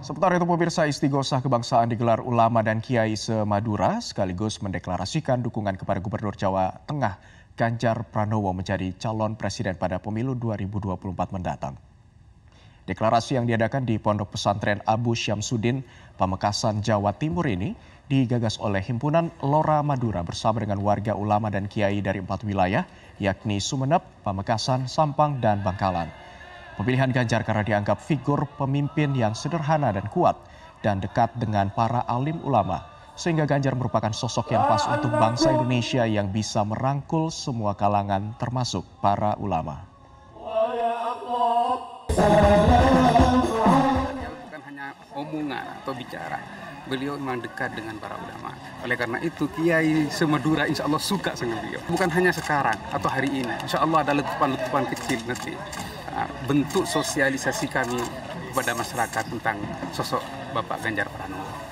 Sementara itu pemirsa istighosah kebangsaan digelar ulama dan kiai se Madura sekaligus mendeklarasikan dukungan kepada Gubernur Jawa Tengah Ganjar Pranowo menjadi calon presiden pada pemilu 2024 mendatang. Deklarasi yang diadakan di Pondok Pesantren Abu Syamsuddin, Pamekasan, Jawa Timur ini digagas oleh himpunan Lora Madura bersama dengan warga ulama dan kiai dari empat wilayah yakni Sumeneb, Pamekasan, Sampang, dan Bangkalan. Pemilihan Ganjar karena dianggap figur pemimpin yang sederhana dan kuat dan dekat dengan para alim ulama. Sehingga Ganjar merupakan sosok yang pas ah, untuk bangsa Indonesia yang bisa merangkul semua kalangan termasuk para ulama. Bukan hanya omongan atau bicara, beliau memang dekat dengan para ulama. Oleh karena itu, Kiai Semedura insya Allah suka sama beliau. Bukan hanya sekarang atau hari ini, insya Allah ada letupan-letupan kecil nanti bentuk sosialisasi kami kepada masyarakat tentang sosok Bapak Ganjar Pranowo.